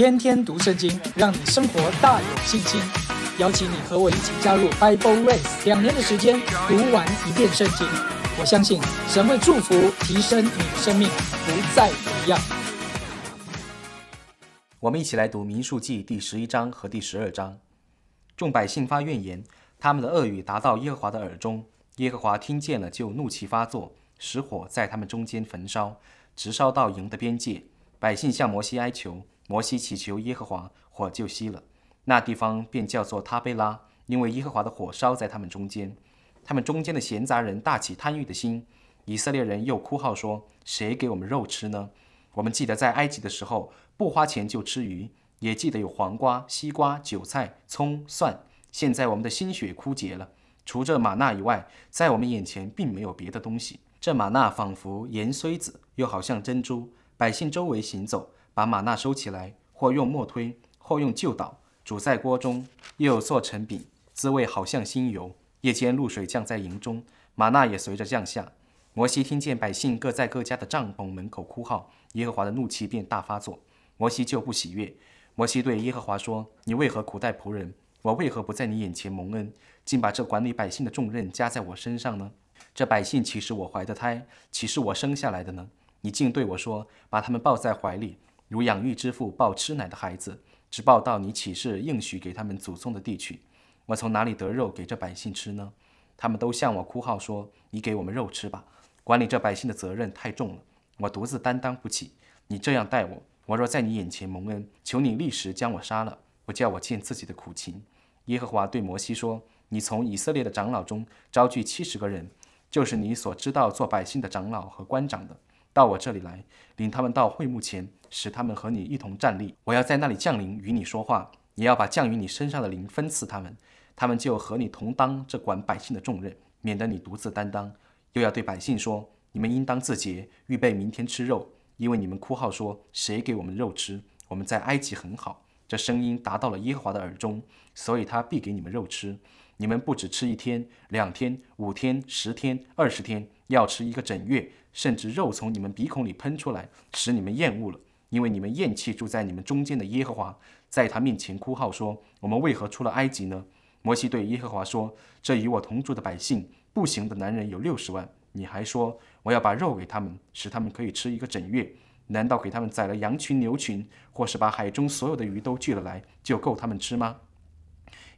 天天读圣经，让你生活大有信心。邀请你和我一起加入 Bible r a c e 两年的时间读完一遍圣经。我相信神会祝福、提升你的生命，不再一样。我们一起来读《民数记》第十一章和第十二章。众百姓发怨言，他们的恶语达到耶和华的耳中，耶和华听见了就怒气发作，使火在他们中间焚烧，直烧到营的边界。百姓向摩西哀求。摩西祈求耶和华，火就熄了。那地方便叫做塔贝拉，因为耶和华的火烧在他们中间。他们中间的闲杂人大起贪欲的心。以色列人又哭号说：“谁给我们肉吃呢？”我们记得在埃及的时候，不花钱就吃鱼，也记得有黄瓜、西瓜、韭菜、葱、蒜。现在我们的心血枯竭了，除这玛纳以外，在我们眼前并没有别的东西。这玛纳仿佛盐碎子，又好像珍珠。百姓周围行走。把玛纳收起来，或用木推，或用旧捣，煮在锅中，又做成饼，滋味好像新油。夜间露水降在营中，玛纳也随着降下。摩西听见百姓各在各家的帐篷门口哭号，耶和华的怒气便大发作。摩西就不喜悦。摩西对耶和华说：“你为何苦待仆人？我为何不在你眼前蒙恩，竟把这管理百姓的重任加在我身上呢？这百姓岂是我怀的胎，岂是我生下来的呢？你竟对我说，把他们抱在怀里。”如养育之父抱吃奶的孩子，只抱到你起誓应许给他们祖宗的地去。我从哪里得肉给这百姓吃呢？他们都向我哭号说：“你给我们肉吃吧！”管理这百姓的责任太重了，我独自担当不起。你这样待我，我若在你眼前蒙恩，求你立时将我杀了，不叫我见自己的苦情。耶和华对摩西说：“你从以色列的长老中招聚七十个人，就是你所知道做百姓的长老和官长的，到我这里来，领他们到会幕前。”使他们和你一同站立。我要在那里降临，与你说话，也要把降于你身上的灵分赐他们，他们就和你同当这管百姓的重任，免得你独自担当。又要对百姓说：你们应当自洁，预备明天吃肉，因为你们哭号说：谁给我们肉吃？我们在埃及很好。这声音达到了耶和华的耳中，所以他必给你们肉吃。你们不只吃一天、两天、五天、十天、二十天，要吃一个整月，甚至肉从你们鼻孔里喷出来，使你们厌恶了。因为你们厌弃住在你们中间的耶和华，在他面前哭号说：“我们为何出了埃及呢？”摩西对耶和华说：“这与我同住的百姓，不行的男人有六十万。你还说我要把肉给他们，使他们可以吃一个整月。难道给他们宰了羊群、牛群，或是把海中所有的鱼都聚了来，就够他们吃吗？”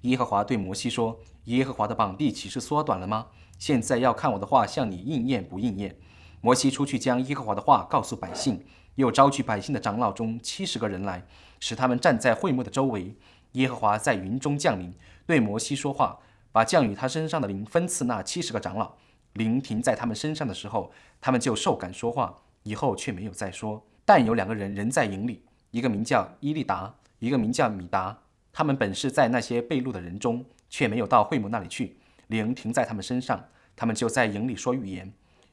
耶和华对摩西说：“耶和华的膀臂岂是缩短了吗？现在要看我的话向你应验不应验。”摩西出去将耶和华的话告诉百姓。又招聚百姓的长老中七十个人来，使他们站在会幕的周围。耶和华在云中降临，对摩西说话，把降与他身上的灵分赐那七十个长老。灵停在他们身上的时候，他们就受感说话，以后却没有再说。但有两个人仍在营里，一个名叫伊利达，一个名叫米达。他们本是在那些被录的人中，却没有到会幕那里去。灵停在他们身上，他们就在营里说预言。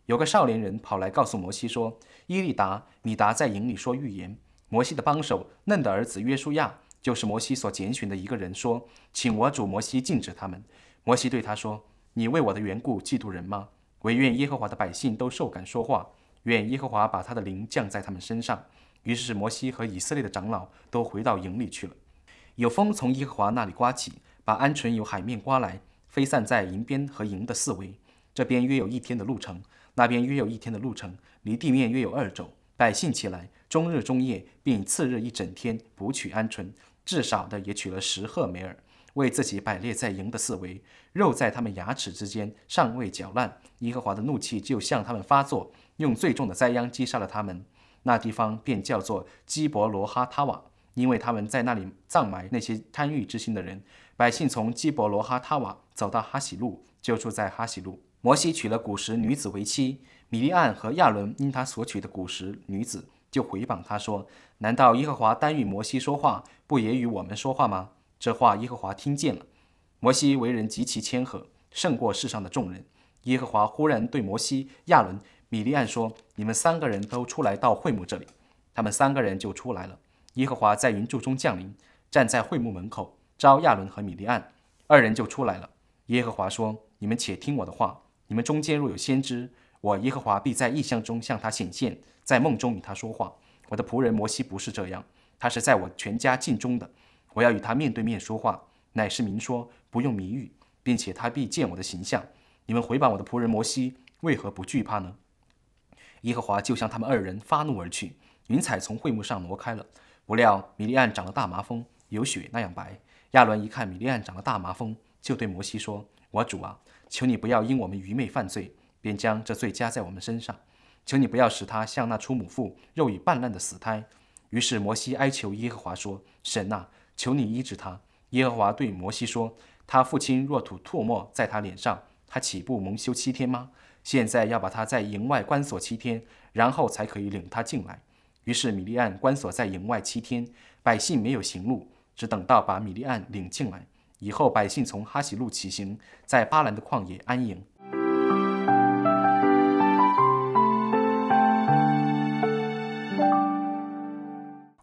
有个少年人跑来告诉摩西说：“伊利达、米达在营里说预言。”摩西的帮手嫩的儿子约书亚，就是摩西所拣选的一个人，说：“请我主摩西禁止他们。”摩西对他说：“你为我的缘故嫉妒人吗？唯愿耶和华的百姓都受感说话，愿耶和华把他的灵降在他们身上。”于是摩西和以色列的长老都回到营里去了。有风从耶和华那里刮起，把鹌鹑由海面刮来，飞散在营边和营的四围，这边约有一天的路程。那边约有一天的路程，离地面约有二肘。百姓起来，终日终夜，并次日一整天，捕取鹌鹑，至少的也取了十赫梅尔，为自己摆列在营的四围。肉在他们牙齿之间尚未嚼烂，耶和华的怒气就向他们发作，用最重的灾殃击杀了他们。那地方便叫做基伯罗哈塔瓦，因为他们在那里葬埋那些贪欲之心的人。百姓从基伯罗哈塔瓦走到哈喜路，就住在哈喜路。摩西娶了古时女子为妻，米利暗和亚伦因他所娶的古时女子，就回谤他说：“难道耶和华单与摩西说话，不也与我们说话吗？”这话耶和华听见了。摩西为人极其谦和，胜过世上的众人。耶和华忽然对摩西、亚伦、米利暗说：“你们三个人都出来到会幕这里。”他们三个人就出来了。耶和华在云柱中降临，站在会幕门口，招亚伦和米利暗，二人就出来了。耶和华说：“你们且听我的话。”你们中间若有先知，我耶和华必在异象中向他显现，在梦中与他说话。我的仆人摩西不是这样，他是在我全家尽中的，我要与他面对面说话，乃是明说，不用谜语，并且他必见我的形象。你们回谤我的仆人摩西，为何不惧怕呢？耶和华就向他们二人发怒而去，云彩从会幕上挪开了。不料米利暗长了大麻风，有雪那样白。亚伦一看米利暗长了大麻风，就对摩西说：“我主啊。”求你不要因我们愚昧犯罪，便将这罪加在我们身上。求你不要使他像那出母腹、肉已半烂的死胎。于是摩西哀求耶和华说：“神呐，求你医治他。”耶和华对摩西说：“他父亲若吐唾沫在他脸上，他岂不蒙羞七天吗？现在要把他在营外观锁七天，然后才可以领他进来。”于是米利安关锁在营外七天，百姓没有行路，只等到把米利安领进来。以后百姓从哈喜路起行，在巴兰的旷野安营。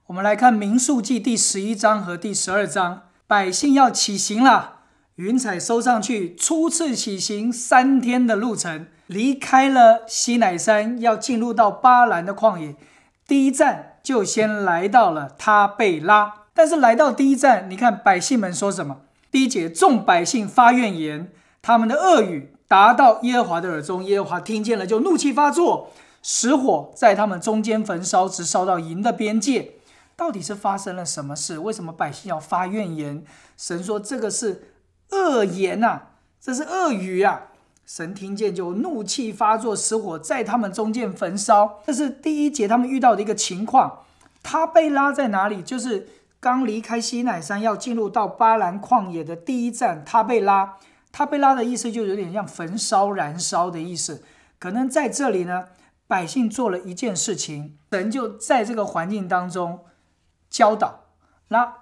我们来看《民宿记》第十一章和第十二章，百姓要起行了，云彩收上去，初次起行三天的路程，离开了西乃山，要进入到巴兰的旷野。第一站就先来到了他贝拉，但是来到第一站，你看百姓们说什么？第一节，众百姓发怨言，他们的恶语达到耶和华的耳中，耶和华听见了就怒气发作，使火在他们中间焚烧，直烧到营的边界。到底是发生了什么事？为什么百姓要发怨言？神说这个是恶言呐，这是恶语啊。神听见就怒气发作，使火在他们中间焚烧。这是第一节他们遇到的一个情况。他被拉在哪里？就是。刚离开西奈山，要进入到巴兰旷野的第一站，塔贝拉。塔贝拉的意思就有点像焚烧、燃烧的意思。可能在这里呢，百姓做了一件事情，神就在这个环境当中教导。那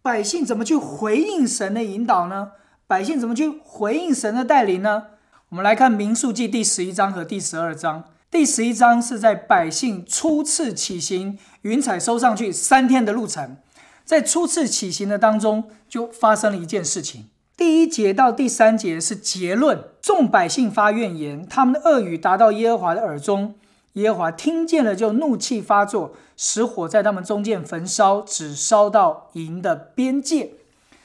百姓怎么去回应神的引导呢？百姓怎么去回应神的带领呢？我们来看《民数记》第十一章和第十二章。第十一章是在百姓初次起行，云彩收上去三天的路程。在初次起行的当中，就发生了一件事情。第一节到第三节是结论，众百姓发怨言，他们的恶语达到耶和华的耳中，耶和华听见了就怒气发作，使火在他们中间焚烧，只烧到营的边界。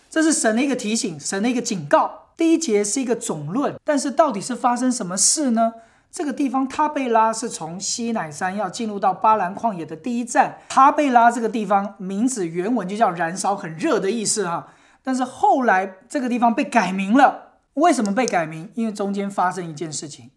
这是神的一个提醒，神的一个警告。第一节是一个总论，但是到底是发生什么事呢？这个地方塔贝拉是从西乃山要进入到巴兰旷野的第一站。塔贝拉这个地方名字原文就叫燃烧很热的意思哈，但是后来这个地方被改名了。为什么被改名？因为中间发生一件事情，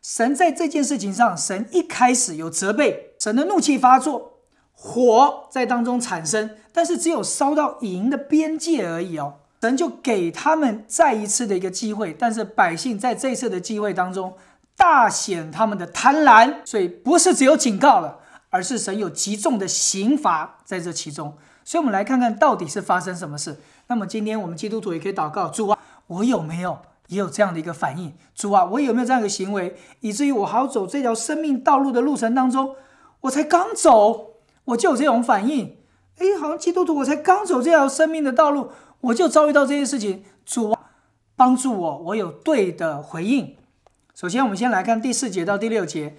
神在这件事情上，神一开始有责备，神的怒气发作，火在当中产生，但是只有烧到银的边界而已哦。神就给他们再一次的一个机会，但是百姓在这次的机会当中。大显他们的贪婪，所以不是只有警告了，而是神有极重的刑罚在这其中。所以，我们来看看到底是发生什么事。那么，今天我们基督徒也可以祷告：主啊，我有没有也有这样的一个反应？主啊，我有没有这样的一个行为，以至于我好走这条生命道路的路程当中，我才刚走我就有这种反应？哎，好像基督徒我才刚走这条生命的道路，我就遭遇到这些事情。主啊，帮助我，我有对的回应。首先，我们先来看第四节到第六节。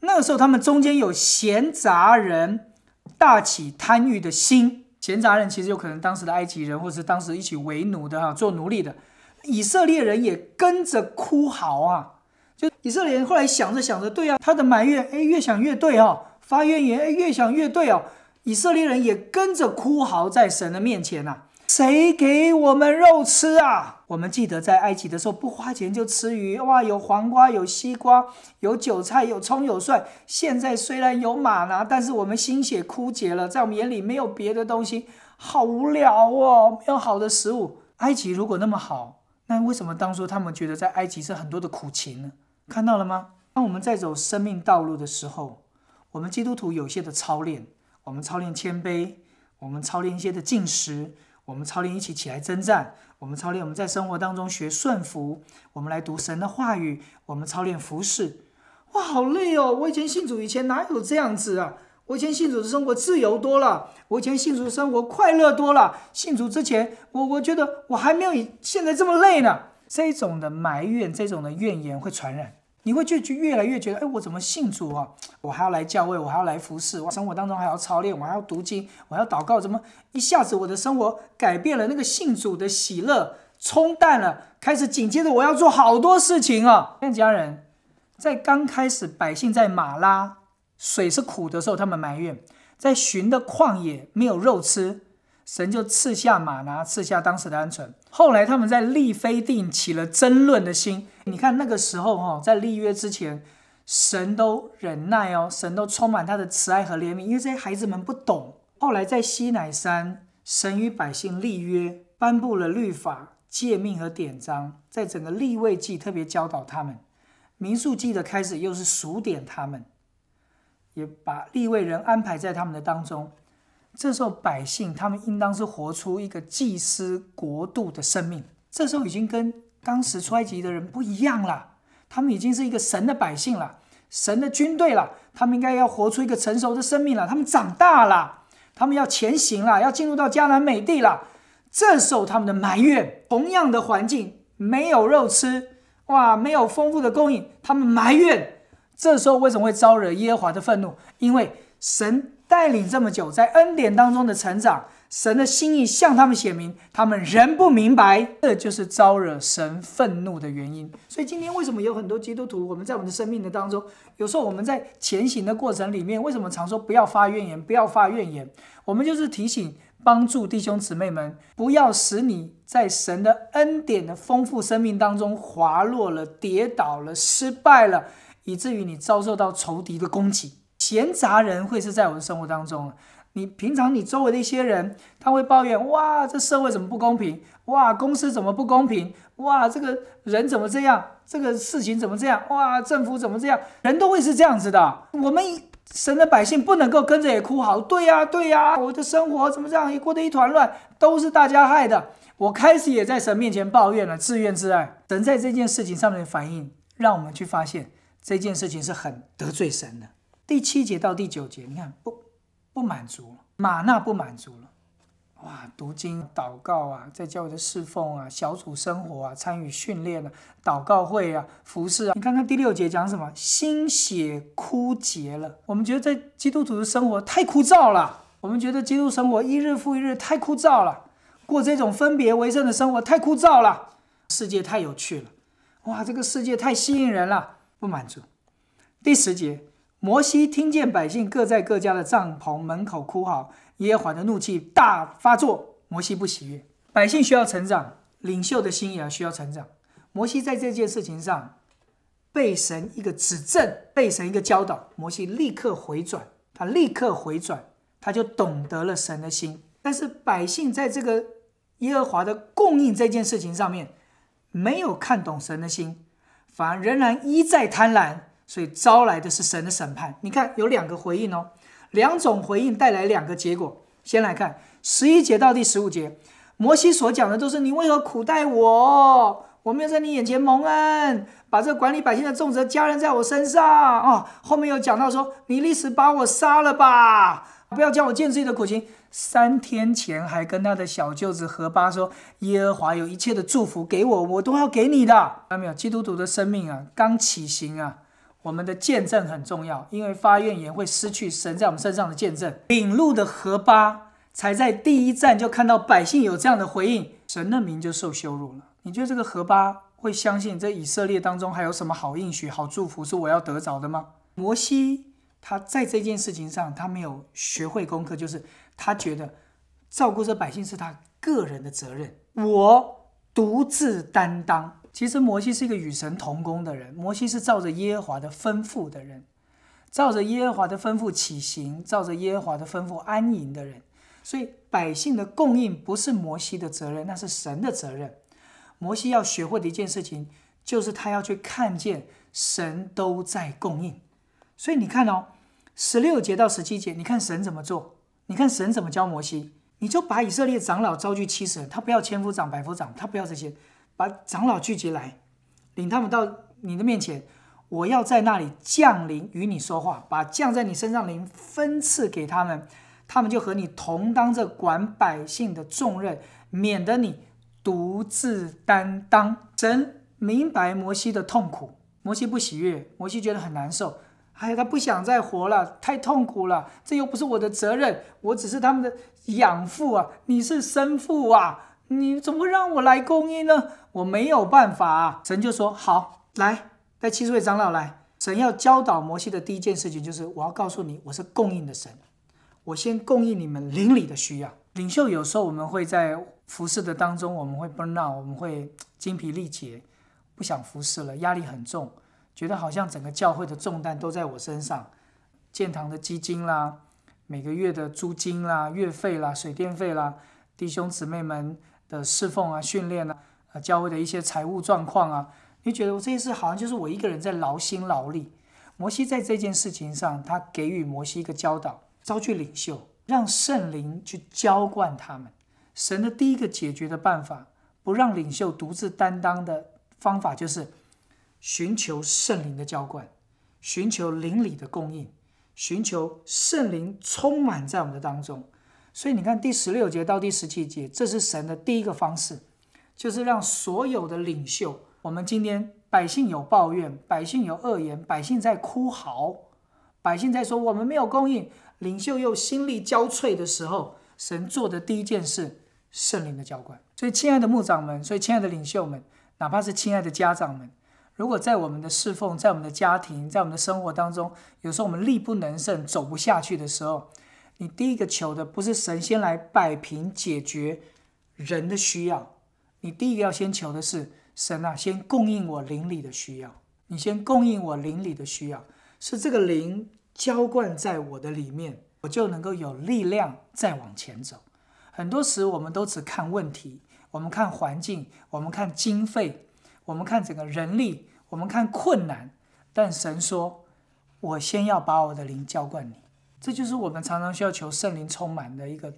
那个时候，他们中间有闲杂人，大起贪欲的心。闲杂人其实有可能当时的埃及人，或者是当时一起为奴的哈，做奴隶的以色列人也跟着哭嚎啊！就以色列人后来想着想着，对啊，他的埋怨，哎，越想越对哦，发怨言，哎，越想越对啊！以色列人也跟着哭嚎在神的面前呐，谁给我们肉吃啊？我们记得在埃及的时候，不花钱就吃鱼哇，有黄瓜，有西瓜，有韭菜，有葱，有蒜。现在虽然有马拿，但是我们心血枯竭了，在我们眼里没有别的东西，好无聊哦，没有好的食物。埃及如果那么好，那为什么当初他们觉得在埃及是很多的苦情呢？看到了吗？当我们在走生命道路的时候，我们基督徒有些的操练，我们操练谦卑，我们操练一些的进食。我们操练一起起来征战。我们操练，我们在生活当中学顺服。我们来读神的话语。我们操练服侍。哇，好累哦！我以前信主，以前哪有这样子啊？我以前信主的生活自由多了，我以前信主的生活快乐多了。信主之前，我我觉得我还没有现在这么累呢。这种的埋怨，这种的怨言会传染。你会就就越来越觉得，哎，我怎么信主啊？我还要来教会，我还要来服侍，我生活当中还要操练，我还要读经，我要祷告，怎么一下子我的生活改变了？那个信主的喜乐冲淡了，开始紧接着我要做好多事情啊！那家人，在刚开始百姓在马拉水是苦的时候，他们埋怨，在寻的旷野没有肉吃。神就赐下马拿，赐下当时的鹌鹑。后来他们在利非定起了争论的心。你看那个时候哈，在立约之前，神都忍耐哦，神都充满他的慈爱和怜悯，因为这些孩子们不懂。后来在西乃山，神与百姓立约，颁布了律法、诫命和典章，在整个立位记特别教导他们，民宿记的开始又是数点他们，也把立位人安排在他们的当中。这时候，百姓他们应当是活出一个祭司国度的生命。这时候已经跟时出埃及的人不一样了，他们已经是一个神的百姓了，神的军队了。他们应该要活出一个成熟的生命了，他们长大了，他们要前行了，要进入到迦南美地了。这时候他们的埋怨，同样的环境，没有肉吃，哇，没有丰富的供应，他们埋怨。这时候为什么会招惹耶和华的愤怒？因为神。带领这么久，在恩典当中的成长，神的心意向他们显明，他们仍不明白，这就是招惹神愤怒的原因。所以今天为什么有很多基督徒，我们在我们的生命的当中，有时候我们在前行的过程里面，为什么常说不要发怨言，不要发怨言？我们就是提醒、帮助弟兄姊妹们，不要使你在神的恩典的丰富生命当中滑落了、跌倒了、失败了，以至于你遭受到仇敌的攻击。闲杂人会是在我的生活当中。你平常你周围的一些人，他会抱怨：哇，这社会怎么不公平？哇，公司怎么不公平？哇，这个人怎么这样？这个事情怎么这样？哇，政府怎么这样？人都会是这样子的。我们神的百姓不能够跟着也哭。好，对呀，对呀，我的生活怎么这样也过得一团乱，都是大家害的。我开始也在神面前抱怨了，自怨自艾。等在这件事情上面的反应，让我们去发现这件事情是很得罪神的。第七节到第九节，你看不不满足，了，玛纳不满足了，哇！读经、祷告啊，在教会的侍奉啊、小组生活啊、参与训练啊，祷告会啊、服侍啊。你看看第六节讲什么？心血枯竭了。我们觉得在基督徒的生活太枯燥了，我们觉得基督生活一日复一日太枯燥了，过这种分别为圣的生活太枯燥了。世界太有趣了，哇！这个世界太吸引人了，不满足。第十节。摩西听见百姓各在各家的帐篷门口哭嚎，耶和华的怒气大发作。摩西不喜悦，百姓需要成长，领袖的心也要需要成长。摩西在这件事情上被神一个指正，被神一个教导，摩西立刻回转，他立刻回转，他就懂得了神的心。但是百姓在这个耶和华的供应这件事情上面，没有看懂神的心，反而仍然一再贪婪。所以招来的是神的审判。你看有两个回应哦，两种回应带来两个结果。先来看十一节到第十五节，摩西所讲的都是你为何苦待我？我没有在你眼前蒙恩，把这管理百姓的重责加人在我身上啊。后面有讲到说你立时把我杀了吧，不要叫我见自己的苦情。三天前还跟他的小舅子何巴说耶和华有一切的祝福给我，我都要给你的。看到没有？基督徒的生命啊，刚起行啊。我们的见证很重要，因为发怨言会失去神在我们身上的见证。领路的荷巴才在第一站就看到百姓有这样的回应，神的名就受羞辱了。你觉得这个荷巴会相信这以色列当中还有什么好应许、好祝福是我要得着的吗？摩西他在这件事情上他没有学会功课，就是他觉得照顾这百姓是他个人的责任，我独自担当。其实摩西是一个与神同工的人，摩西是照着耶和华的吩咐的人，照着耶和华的吩咐起行，照着耶和华的吩咐安营的人。所以百姓的供应不是摩西的责任，那是神的责任。摩西要学会的一件事情，就是他要去看见神都在供应。所以你看哦，十六节到十七节，你看神怎么做，你看神怎么教摩西，你就把以色列长老召聚七十人，他不要千夫长、百夫长，他不要这些。把长老聚集来，领他们到你的面前。我要在那里降临，与你说话。把降在你身上灵分赐给他们，他们就和你同当着管百姓的重任，免得你独自担当。神明白摩西的痛苦，摩西不喜悦，摩西觉得很难受。哎呀，他不想再活了，太痛苦了。这又不是我的责任，我只是他们的养父啊，你是生父啊。你怎么让我来供应呢？我没有办法啊！神就说：“好，来带七十位长老来。神要教导摩西的第一件事情就是：我要告诉你，我是供应的神，我先供应你们邻里的需要。领袖有时候我们会在服侍的当中，我们会 burn out，我们会精疲力竭，不想服侍了，压力很重，觉得好像整个教会的重担都在我身上，建堂的基金啦，每个月的租金啦、月费啦、水电费啦，弟兄姊妹们。”的侍奉啊，训练啊，呃，教会的一些财务状况啊，你觉得我这一次好像就是我一个人在劳心劳力。摩西在这件事情上，他给予摩西一个教导：招聚领袖，让圣灵去浇灌他们。神的第一个解决的办法，不让领袖独自担当的方法，就是寻求圣灵的浇灌，寻求灵里的供应，寻求圣灵充满在我们的当中。所以你看，第十六节到第十七节，这是神的第一个方式，就是让所有的领袖，我们今天百姓有抱怨，百姓有恶言，百姓在哭嚎，百姓在说我们没有供应，领袖又心力交瘁的时候，神做的第一件事，圣灵的浇灌。所以，亲爱的牧长们，所以亲爱的领袖们，哪怕是亲爱的家长们，如果在我们的侍奉，在我们的家庭，在我们的生活当中，有时候我们力不能胜，走不下去的时候。你第一个求的不是神先来摆平解决人的需要，你第一个要先求的是神啊，先供应我灵里的需要。你先供应我灵里的需要，是这个灵浇灌在我的里面，我就能够有力量再往前走。很多时我们都只看问题，我们看环境，我们看经费，我们看整个人力，我们看困难。但神说，我先要把我的灵浇灌你。这就是我们常常需要求圣灵充满的一个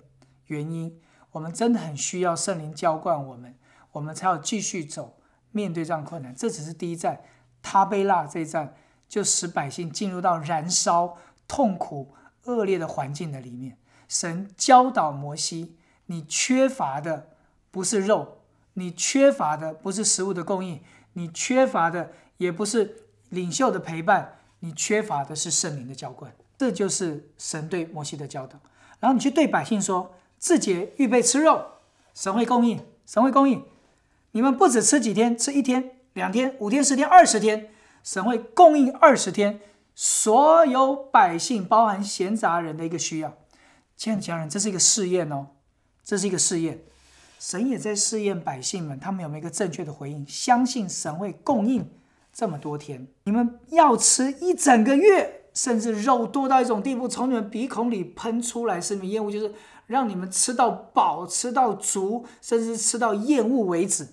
原因。我们真的很需要圣灵浇灌我们，我们才要继续走，面对这样困难。这只是第一站，他贝拉这一站就使百姓进入到燃烧、痛苦、恶劣的环境的里面。神教导摩西，你缺乏的不是肉，你缺乏的不是食物的供应，你缺乏的也不是领袖的陪伴，你缺乏的是圣灵的浇灌。这就是神对摩西的教导，然后你去对百姓说：“自己预备吃肉，神会供应，神会供应。你们不止吃几天，吃一天、两天、五天、十天、二十天，神会供应二十天，所有百姓，包含闲杂人的一个需要。”亲爱的家人，这是一个试验哦，这是一个试验。神也在试验百姓们，他们有没有一个正确的回应，相信神会供应这么多天，你们要吃一整个月。甚至肉多到一种地步，从你们鼻孔里喷出来，是你们厌恶，就是让你们吃到饱，吃到足，甚至吃到厌恶为止。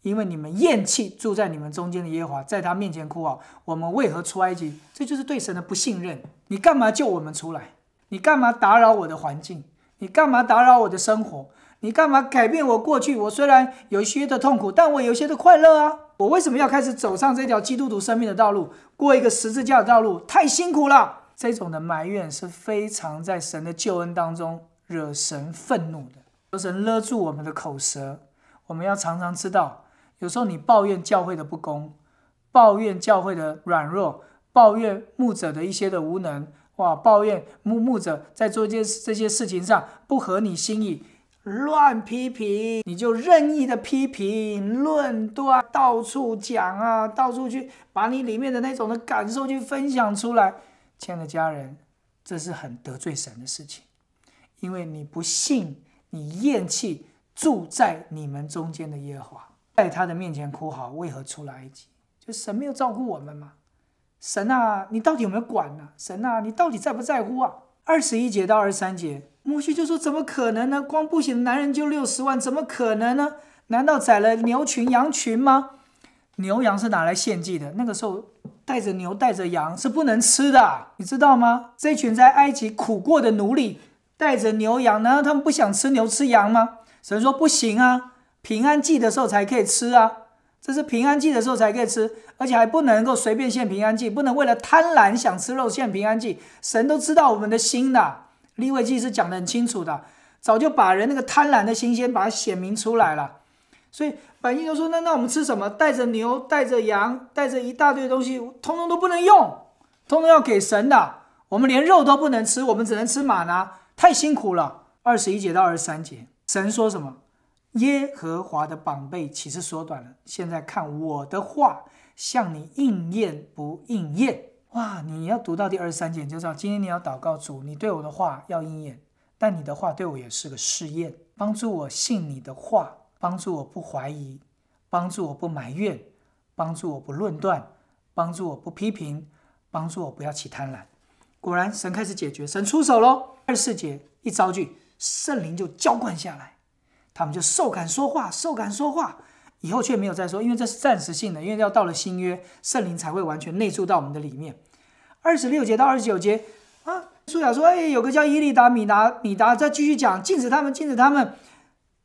因为你们厌弃住在你们中间的耶和华，在他面前哭啊！我们为何出埃及？这就是对神的不信任。你干嘛救我们出来？你干嘛打扰我的环境？你干嘛打扰我的生活？你干嘛改变我过去？我虽然有些的痛苦，但我有些的快乐啊。我为什么要开始走上这条基督徒生命的道路，过一个十字架的道路？太辛苦了！这种的埋怨是非常在神的救恩当中惹神愤怒的。求神勒住我们的口舌，我们要常常知道，有时候你抱怨教会的不公，抱怨教会的软弱，抱怨牧者的一些的无能，哇，抱怨牧牧者在做件这些事情上不合你心意。乱批评，你就任意的批评论断，到处讲啊，到处去把你里面的那种的感受去分享出来，亲爱的家人，这是很得罪神的事情，因为你不信，你厌弃住在你们中间的耶和华，在他的面前哭嚎，为何出来埃及？就神没有照顾我们吗？神啊，你到底有没有管呢？神啊，你到底在不在乎啊？二十一节到二十三节。摩西就说：“怎么可能呢？光不行的男人就六十万，怎么可能呢？难道宰了牛群、羊群吗？牛羊是拿来献祭的？那个时候带着牛带着羊是不能吃的，你知道吗？这群在埃及苦过的奴隶带着牛羊，难道他们不想吃牛吃羊吗？神说不行啊，平安祭的时候才可以吃啊，这是平安祭的时候才可以吃，而且还不能够随便献平安祭，不能为了贪婪想吃肉献平安祭，神都知道我们的心的。”立位记是讲得很清楚的，早就把人那个贪婪的心先把它显明出来了，所以百姓都说：“那那我们吃什么？带着牛，带着羊，带着一大堆东西，通通都不能用，通通要给神的。我们连肉都不能吃，我们只能吃马呢，太辛苦了。”二十一节到二十三节，神说什么？耶和华的膀臂岂是缩短了？现在看我的话，向你应验不应验？哇！你要读到第二十三节就知道，今天你要祷告主，你对我的话要应验，但你的话对我也是个试验，帮助我信你的话，帮助我不怀疑，帮助我不埋怨，帮助我不论断，帮助我不批评，帮助我不要起贪婪。果然，神开始解决，神出手喽！二十四节一遭拒，圣灵就浇灌下来，他们就受感说话，受感说话。以后却没有再说，因为这是暂时性的，因为要到了新约，圣灵才会完全内住到我们的里面。二十六节到二十九节啊，书雅说，有个叫伊利达米达米达再继续讲，禁止他们，禁止他们。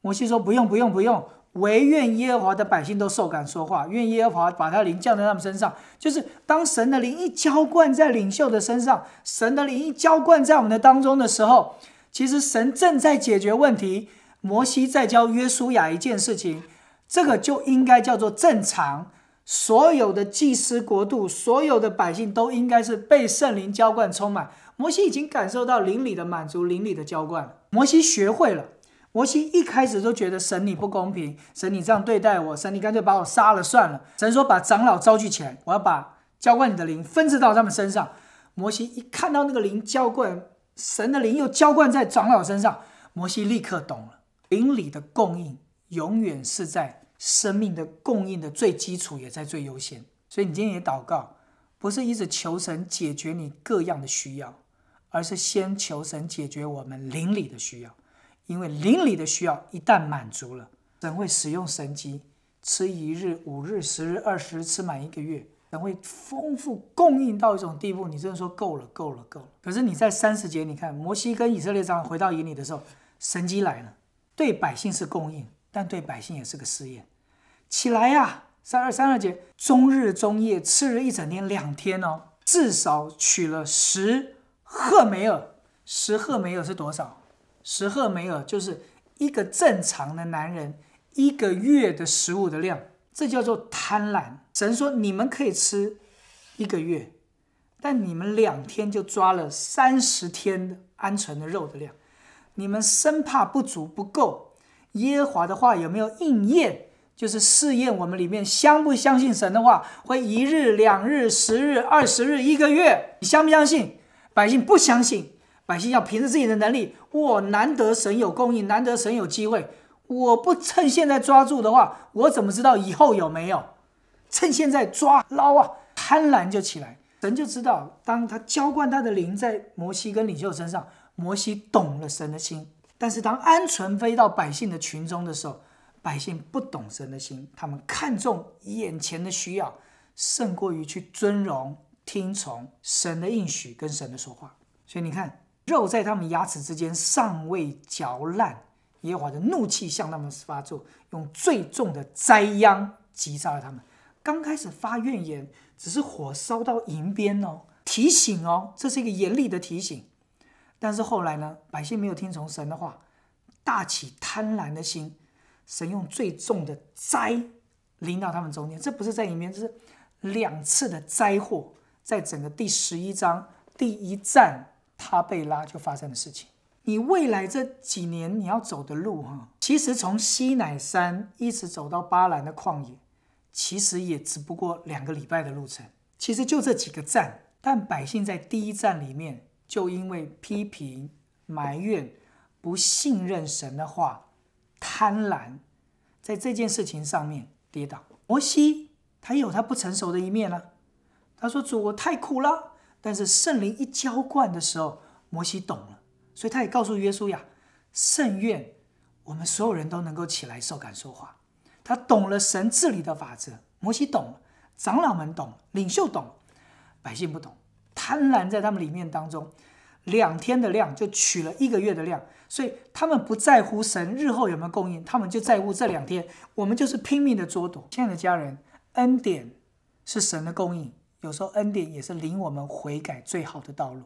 摩西说不用不用不用，唯愿耶和华的百姓都受感说话，愿耶和华把他灵降在他们身上。就是当神的灵一浇灌在领袖的身上，神的灵一浇灌在我们的当中的时候，其实神正在解决问题，摩西在教约书亚一件事情。这个就应该叫做正常。所有的祭司国度，所有的百姓都应该是被圣灵浇灌充满。摩西已经感受到灵里的满足，灵里的浇灌。摩西学会了。摩西一开始都觉得神你不公平，神你这样对待我，神你干脆把我杀了算了。神说把长老召聚起来，我要把浇灌你的灵分赐到他们身上。摩西一看到那个灵浇灌，神的灵又浇灌在长老身上，摩西立刻懂了灵里的供应。永远是在生命的供应的最基础，也在最优先。所以你今天也祷告，不是一直求神解决你各样的需要，而是先求神解决我们邻里的需要。因为邻里的需要一旦满足了，神会使用神机，吃一日、五日、十日、二十，日，吃满一个月，神会丰富供应到一种地步，你只能说够了，够了，够了。可是你在三十节，你看摩西跟以色列长回到邻里的时候，神机来了，对百姓是供应。但对百姓也是个试验。起来呀，三二三二节，终日终夜吃了一整天两天哦，至少取了十赫梅尔。十赫梅尔是多少？十赫梅尔就是一个正常的男人一个月的食物的量。这叫做贪婪。神说你们可以吃一个月，但你们两天就抓了三十天的鹌鹑的肉的量，你们生怕不足不够。耶华的话有没有应验？就是试验我们里面相不相信神的话，会一日、两日、十日、二十日、一个月，你相不相信？百姓不相信，百姓要凭着自己的能力。我难得神有供应，难得神有机会，我不趁现在抓住的话，我怎么知道以后有没有？趁现在抓捞啊！贪婪就起来，神就知道，当他浇灌他的灵在摩西跟领袖身上，摩西懂了神的心。但是当鹌鹑飞到百姓的群中的时候，百姓不懂神的心，他们看重眼前的需要，胜过于去尊荣、听从神的应许跟神的说话。所以你看，肉在他们牙齿之间尚未嚼烂，耶和华的怒气向他们发作，用最重的灾殃击杀了他们。刚开始发怨言，只是火烧到银边哦，提醒哦，这是一个严厉的提醒。但是后来呢，百姓没有听从神的话，大起贪婪的心，神用最重的灾临到他们中间。这不是在里面，这是两次的灾祸，在整个第十一章第一站他贝拉就发生的事情。你未来这几年你要走的路，哈，其实从西乃山一直走到巴兰的旷野，其实也只不过两个礼拜的路程，其实就这几个站。但百姓在第一站里面。就因为批评、埋怨、不信任神的话、贪婪，在这件事情上面跌倒。摩西他也有他不成熟的一面呢。他说：“主，我太苦了。”但是圣灵一浇灌的时候，摩西懂了，所以他也告诉约书亚：“圣愿，我们所有人都能够起来受感说话。”他懂了神治理的法则。摩西懂了，长老们懂了，领袖懂了，百姓不懂。贪婪在他们里面当中，两天的量就取了一个月的量，所以他们不在乎神日后有没有供应，他们就在乎这两天。我们就是拼命的捉夺。亲爱的家人，恩典是神的供应，有时候恩典也是领我们悔改最好的道路。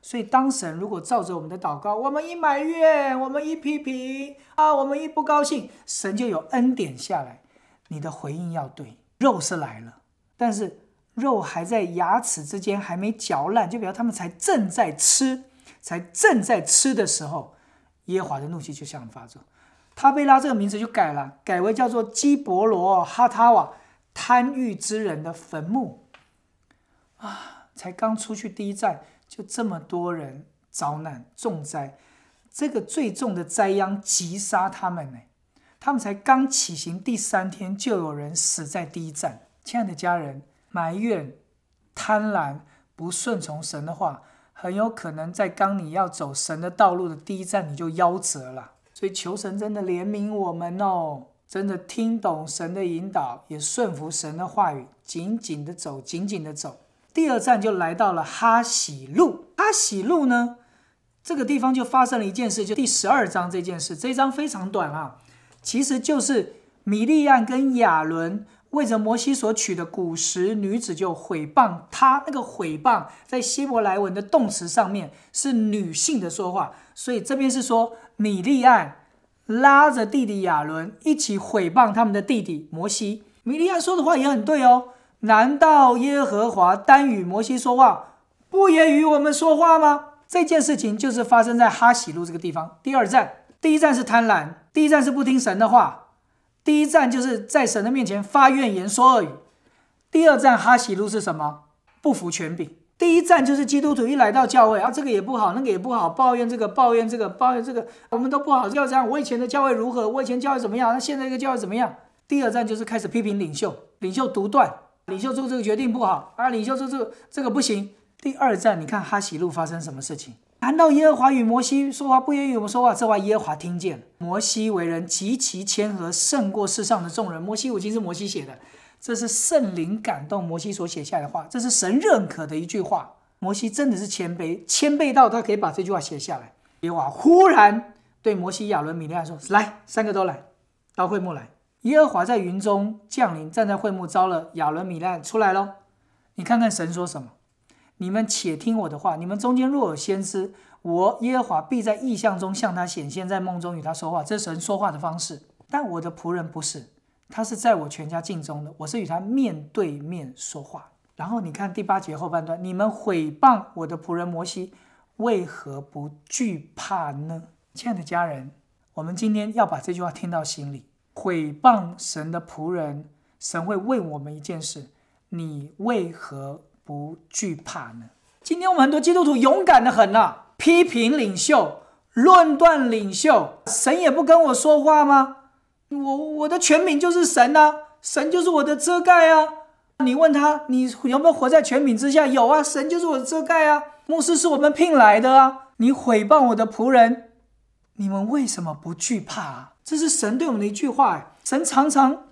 所以当神如果照着我们的祷告，我们一埋怨，我们一批评啊，我们一不高兴，神就有恩典下来。你的回应要对，肉是来了，但是。肉还在牙齿之间，还没嚼烂。就比如他们才正在吃，才正在吃的时候，耶华的怒气就向发作。他贝拉这个名字就改了，改为叫做基伯罗哈塔瓦，贪欲之人的坟墓。啊，才刚出去第一站，就这么多人遭难、重灾。这个最重的灾殃，急杀他们呢。他们才刚起行第三天，就有人死在第一站。亲爱的家人。埋怨、贪婪、不顺从神的话，很有可能在刚你要走神的道路的第一站你就夭折了。所以求神真的怜悯我们哦，真的听懂神的引导，也顺服神的话语，紧紧的走，紧紧的走。第二站就来到了哈喜路，哈喜路呢，这个地方就发生了一件事，就第十二章这件事，这一章非常短啊，其实就是米利安跟亚伦。为着摩西所取的古时女子就毁谤他，那个毁谤在希伯来文的动词上面是女性的说话，所以这边是说米利安拉着弟弟亚伦一起毁谤他们的弟弟摩西。米利安说的话也很对哦，难道耶和华单与摩西说话，不也与我们说话吗？这件事情就是发生在哈喜路这个地方，第二站，第一站是贪婪，第一站是不听神的话。第一站就是在神的面前发怨言说恶语，第二站哈喜路是什么不服权柄。第一站就是基督徒一来到教会啊，这个也不好，那个也不好，抱怨这个，抱怨这个，抱怨这个，我们都不好。要这样，我以前的教会如何，我以前教会怎么样，那现在这个教会怎么样？第二站就是开始批评领袖，领袖独断，领袖做这个决定不好啊，领袖做这个这个不行。第二站你看哈喜路发生什么事情？难道耶和华与摩西说话，不言语我们说话，这话耶和华听见。摩西为人极其谦和，胜过世上的众人。摩西五经是摩西写的，这是圣灵感动摩西所写下的话，这是神认可的一句话。摩西真的是谦卑，谦卑到他可以把这句话写下来。耶和华忽然对摩西、亚伦、米利亚说：“来，三个都来，到会幕来。”耶和华在云中降临，站在会幕，招了亚伦、米利亚出来喽。你看看神说什么。你们且听我的话，你们中间若有先知，我耶和华必在意象中向他显现，在梦中与他说话。这是神说话的方式。但我的仆人不是，他是在我全家境中的，我是与他面对面说话。然后你看第八节后半段，你们毁谤我的仆人摩西，为何不惧怕呢？亲爱的家人，我们今天要把这句话听到心里。毁谤神的仆人，神会问我们一件事：你为何？不惧怕呢？今天我们很多基督徒勇敢的很呐，批评领袖，论断领袖，神也不跟我说话吗？我我的权柄就是神啊，神就是我的遮盖啊。你问他，你有没有活在权柄之下？有啊，神就是我的遮盖啊。牧师是我们聘来的啊，你毁谤我的仆人，你们为什么不惧怕啊？这是神对我们的一句话哎，神常常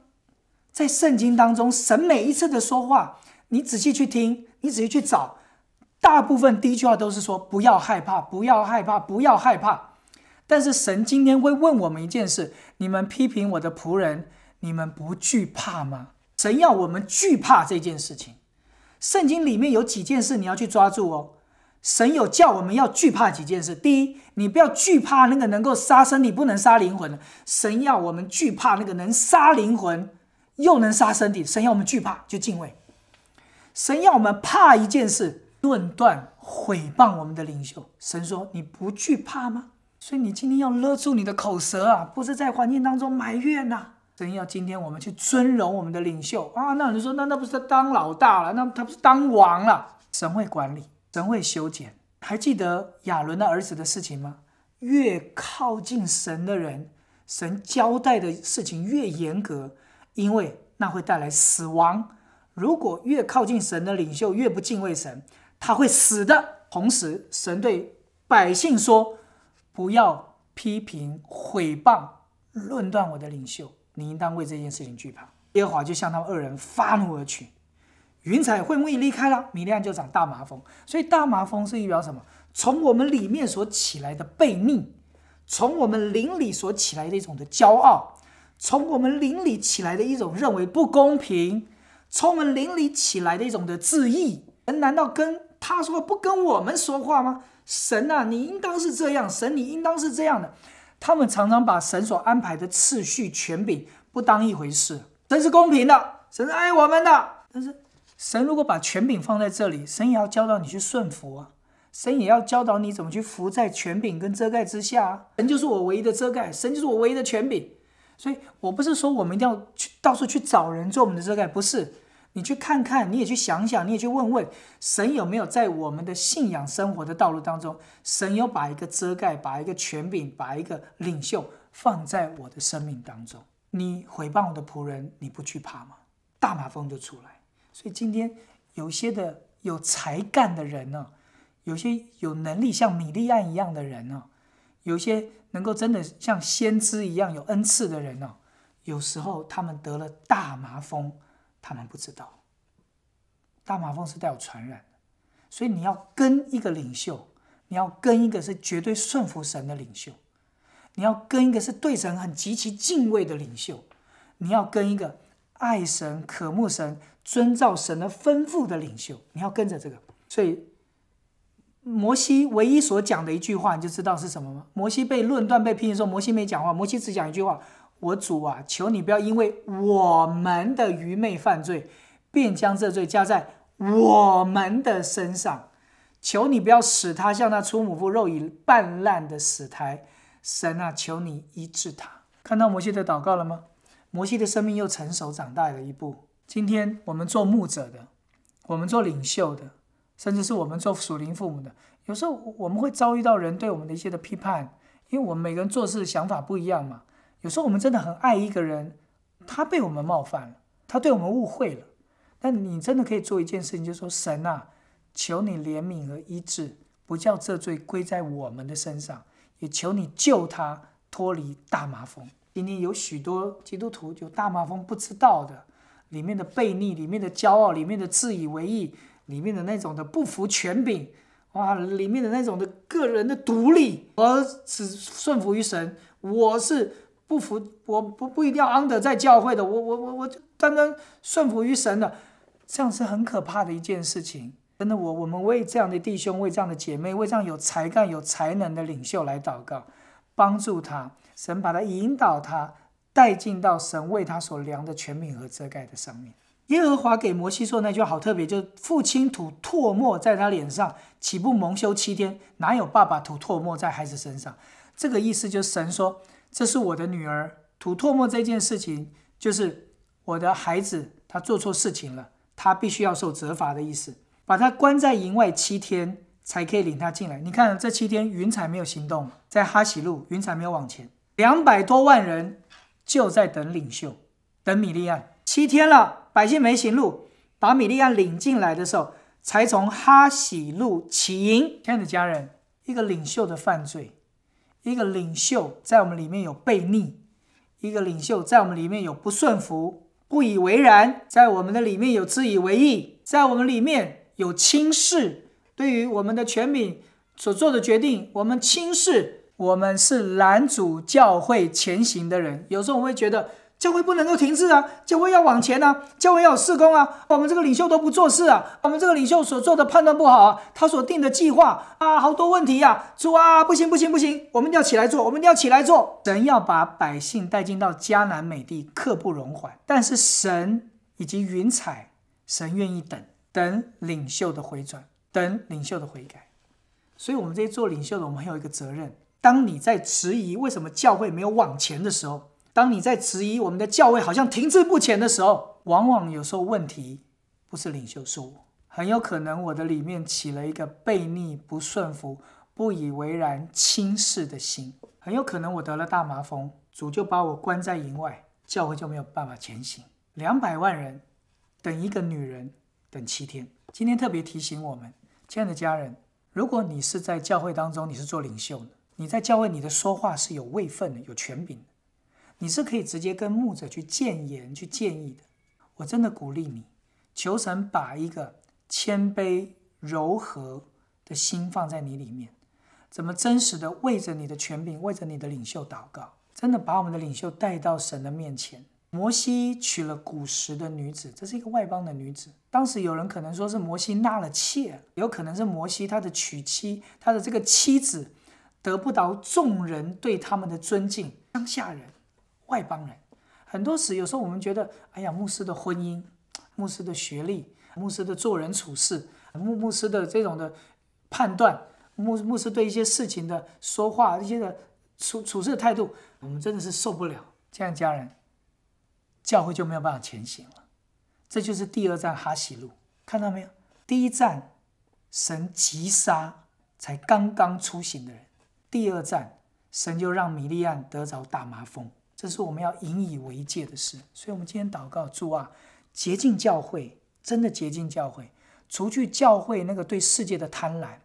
在圣经当中，神每一次的说话。你仔细去听，你仔细去找，大部分第一句话都是说“不要害怕，不要害怕，不要害怕”。但是神今天会问我们一件事：你们批评我的仆人，你们不惧怕吗？神要我们惧怕这件事情。圣经里面有几件事你要去抓住哦。神有叫我们要惧怕几件事：第一，你不要惧怕那个能够杀身体，不能杀灵魂的。神要我们惧怕那个能杀灵魂又能杀身体。神要我们惧怕，就敬畏。神要我们怕一件事：论断、毁谤我们的领袖。神说：“你不惧怕吗？”所以你今天要勒住你的口舌啊，不是在环境当中埋怨呐。神要今天我们去尊荣我们的领袖啊。那你说，那那不是当老大了？那他不是当王了？神会管理，神会修剪。还记得亚伦的儿子的事情吗？越靠近神的人，神交代的事情越严格，因为那会带来死亡。如果越靠近神的领袖越不敬畏神，他会死的。同时，神对百姓说：“不要批评、毁谤、论断我的领袖，你应当为这件事情惧怕。”耶和华就向他们二人发怒而去。云彩会不易离开了，米利亚就长大麻风。所以大麻风是代表什么？从我们里面所起来的悖逆，从我们灵里所起来的一种的骄傲，从我们灵里起来的一种认为不公平。充满淋漓起来的一种的质疑：神难道跟他说不跟我们说话吗？神啊，你应当是这样，神你应当是这样的。他们常常把神所安排的次序、权柄不当一回事。神是公平的，神是爱我们的。但是，神如果把权柄放在这里，神也要教导你去顺服啊，神也要教导你怎么去服在权柄跟遮盖之下。啊。神就是我唯一的遮盖，神就是我唯一的权柄。所以我不是说我们一定要去到处去找人做我们的遮盖，不是。你去看看，你也去想想，你也去问问神有没有在我们的信仰生活的道路当中，神有把一个遮盖，把一个权柄，把一个领袖放在我的生命当中。你毁谤我的仆人，你不惧怕吗？大麻风就出来。所以今天有些的有才干的人呢，有些有能力像米利安一样的人呢，有些能够真的像先知一样有恩赐的人呢，有时候他们得了大麻风。他们不知道，大麻风是带有传染的，所以你要跟一个领袖，你要跟一个是绝对顺服神的领袖，你要跟一个是对神很极其敬畏的领袖，你要跟一个爱神、渴慕神、遵照神的吩咐的领袖，你要跟着这个。所以摩西唯一所讲的一句话，你就知道是什么吗？摩西被论断、被批评，说摩西没讲话，摩西只讲一句话。我主啊，求你不要因为我们的愚昧犯罪，便将这罪加在我们的身上。求你不要使他像那出母腹肉已半烂的死胎。神啊，求你医治他。看到摩西的祷告了吗？摩西的生命又成熟长大了一步。今天我们做牧者的，我们做领袖的，甚至是我们做属灵父母的，有时候我们会遭遇到人对我们的一些的批判，因为我们每个人做事想法不一样嘛。有时候我们真的很爱一个人，他被我们冒犯了，他对我们误会了。但你真的可以做一件事情，就是说神呐，求你怜悯和医治，不叫这罪归在我们的身上，也求你救他脱离大麻风。今天有许多基督徒有大麻风不知道的，里面的悖逆，里面的骄傲，里面的自以为意，里面的那种的不服权柄，哇，里面的那种的个人的独立，我只顺服于神，我是。不服，我不不一定要安得在教会的，我我我我就单单顺服于神的，这样是很可怕的一件事情。真的，我我们为这样的弟兄，为这样的姐妹，为这样有才干有才能的领袖来祷告，帮助他，神把他引导他，带进到神为他所量的权柄和遮盖的上面。耶和华给摩西说那句好特别，就是父亲吐唾沫在他脸上，岂不蒙羞七天？哪有爸爸吐唾沫在孩子身上？这个意思就是神说。这是我的女儿吐唾沫这件事情，就是我的孩子他做错事情了，他必须要受责罚的意思，把他关在营外七天才可以领他进来。你看这七天云彩没有行动，在哈希路云彩没有往前，两百多万人就在等领袖，等米利亚。七天了，百姓没行路，把米利亚领进来的时候，才从哈希路起营。亲爱的家人，一个领袖的犯罪。一个领袖在我们里面有悖逆，一个领袖在我们里面有不顺服、不以为然，在我们的里面有自以为意，在我们里面有轻视。对于我们的权柄所做的决定，我们轻视。我们是拦阻教会前行的人。有时候我会觉得。教会不能够停滞啊！教会要往前啊！教会要有事工啊！我们这个领袖都不做事啊！我们这个领袖所做的判断不好啊！他所定的计划啊，好多问题呀！说啊，不行不行不行！我们要起来做，我们要起来做！神要把百姓带进到迦南美地，刻不容缓。但是神以及云彩，神愿意等，等领袖的回转，等领袖的悔改。所以，我们这些做领袖的，我们有一个责任：当你在迟疑，为什么教会没有往前的时候。当你在质疑我们的教会好像停滞不前的时候，往往有时候问题不是领袖是我，很有可能我的里面起了一个悖逆不顺服、不以为然、轻视的心，很有可能我得了大麻风，主就把我关在营外，教会就没有办法前行。两百万人等一个女人等七天，今天特别提醒我们亲爱的家人，如果你是在教会当中，你是做领袖的，你在教会你的说话是有位份的、有权柄的。你是可以直接跟牧者去谏言、去建议的。我真的鼓励你，求神把一个谦卑柔和的心放在你里面，怎么真实的为着你的权柄、为着你的领袖祷告？真的把我们的领袖带到神的面前。摩西娶了古时的女子，这是一个外邦的女子。当时有人可能说是摩西纳了妾，有可能是摩西他的娶妻，他的这个妻子得不到众人对他们的尊敬，乡下人。外邦人，很多时，有时候我们觉得，哎呀，牧师的婚姻，牧师的学历，牧师的做人处事，牧牧师的这种的判断，牧牧师对一些事情的说话，一些的处处事的态度，我们真的是受不了。这样，家人教会就没有办法前行了。这就是第二站哈西路，看到没有？第一站神击杀才刚刚出行的人，第二站神就让米利安得着大麻风。这是我们要引以为戒的事，所以，我们今天祷告主啊，洁净教会，真的洁净教会，除去教会那个对世界的贪婪，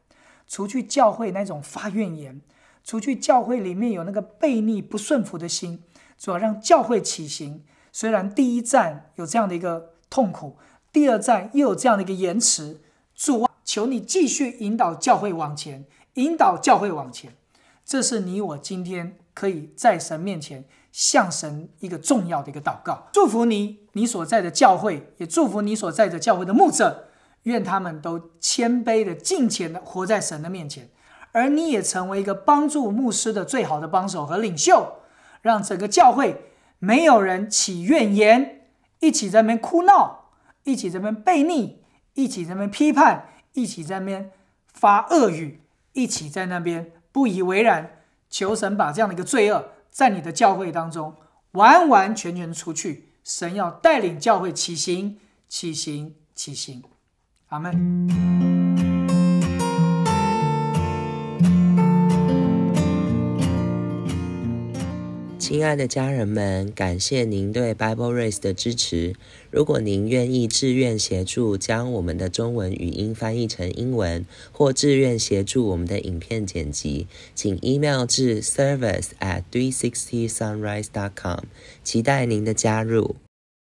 除去教会那种发怨言，除去教会里面有那个悖逆不顺服的心，主啊，让教会起行。虽然第一站有这样的一个痛苦，第二站又有这样的一个延迟，主啊，求你继续引导教会往前，引导教会往前。这是你我今天可以在神面前。向神一个重要的一个祷告，祝福你你所在的教会，也祝福你所在的教会的牧者，愿他们都谦卑的敬虔的活在神的面前，而你也成为一个帮助牧师的最好的帮手和领袖，让整个教会没有人起怨言，一起在那边哭闹，一起在那边悖逆，一起在那边批判，一起在那边发恶语，一起在那边不以为然，求神把这样的一个罪恶。在你的教会当中，完完全全除去神要带领教会起行、起行、起行，阿门。亲爱的家人们，感谢您对 Bible Race 的支持。如果您愿意自愿协助将我们的中文语音翻译成英文，或自愿协助我们的影片剪辑，请 email 至 service at three sixty sunrise dot com。期待您的加入。